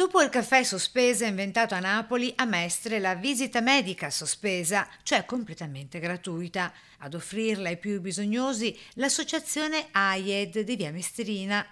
Dopo il caffè sospesa inventato a Napoli, a Mestre la visita medica sospesa, cioè completamente gratuita. Ad offrirla ai più bisognosi l'associazione AIED di Via Mestrina.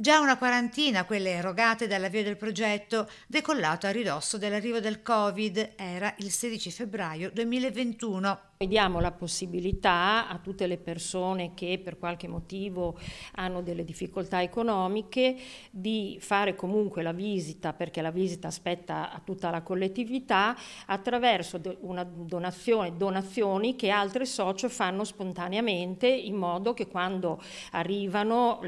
Già una quarantina quelle erogate dall'avvio del progetto, decollato a ridosso dell'arrivo del Covid, era il 16 febbraio 2021. Diamo la possibilità a tutte le persone che per qualche motivo hanno delle difficoltà economiche di fare comunque la visita, perché la visita aspetta a tutta la collettività, attraverso una donazione, donazioni che altre socio fanno spontaneamente, in modo che quando arrivano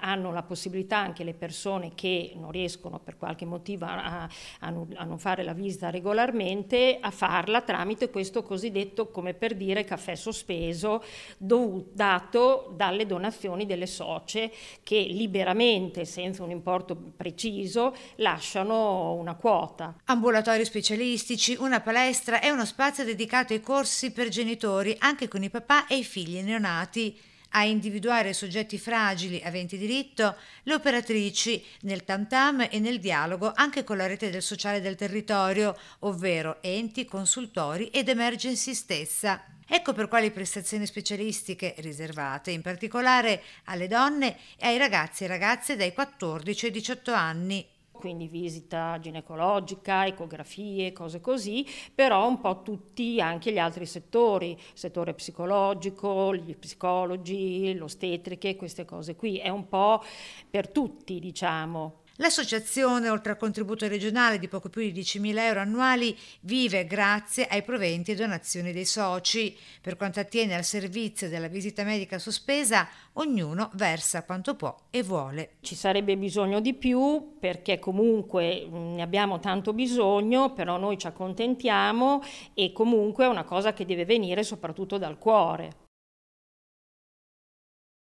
hanno la la possibilità anche le persone che non riescono per qualche motivo a, a, a non fare la visita regolarmente a farla tramite questo cosiddetto, come per dire, caffè sospeso dovuto, dato dalle donazioni delle socie che liberamente, senza un importo preciso, lasciano una quota. Ambulatori specialistici, una palestra e uno spazio dedicato ai corsi per genitori, anche con i papà e i figli neonati a individuare soggetti fragili aventi diritto, le operatrici nel tam-tam e nel dialogo anche con la rete del sociale del territorio, ovvero enti, consultori ed emergency stessa. Ecco per quali prestazioni specialistiche riservate, in particolare alle donne e ai ragazzi e ragazze dai 14 ai 18 anni quindi visita ginecologica, ecografie, cose così, però un po' tutti anche gli altri settori, settore psicologico, gli psicologi, l'ostetriche, queste cose qui, è un po' per tutti diciamo. L'associazione, oltre al contributo regionale di poco più di 10.000 euro annuali, vive grazie ai proventi e donazioni dei soci. Per quanto attiene al servizio della visita medica sospesa, ognuno versa quanto può e vuole. Ci sarebbe bisogno di più perché comunque mm, ne abbiamo tanto bisogno, però noi ci accontentiamo e comunque è una cosa che deve venire soprattutto dal cuore.